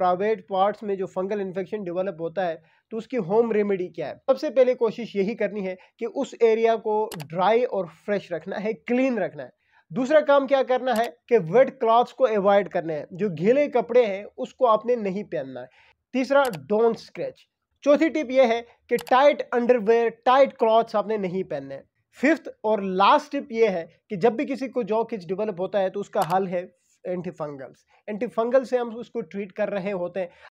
private parts में जो fungal infection develop होता है तो उसकी होम रेमेडी क्या है सबसे पहले कोशिश यही करनी है कि उस एरिया को ड्राई और फ्रेश रखना है क्लीन रखना है दूसरा काम क्या करना है कि वेट क्लॉथ्स को अवॉइड करने हैं जो घीले कपड़े हैं उसको आपने नहीं पहनना है तीसरा डोंट स्क्रैच चौथी टिप यह है कि टाइट अंडरवेयर टाइट क्लॉथ्स आपने नहीं पहनने फिफ्थ और लास्ट टिप यह है कि जब भी किसी को जॉ किच डेवलप होता है तो उसका हल है एंटीफंगल्स एंटीफंगल से हम उसको ट्रीट कर रहे होते हैं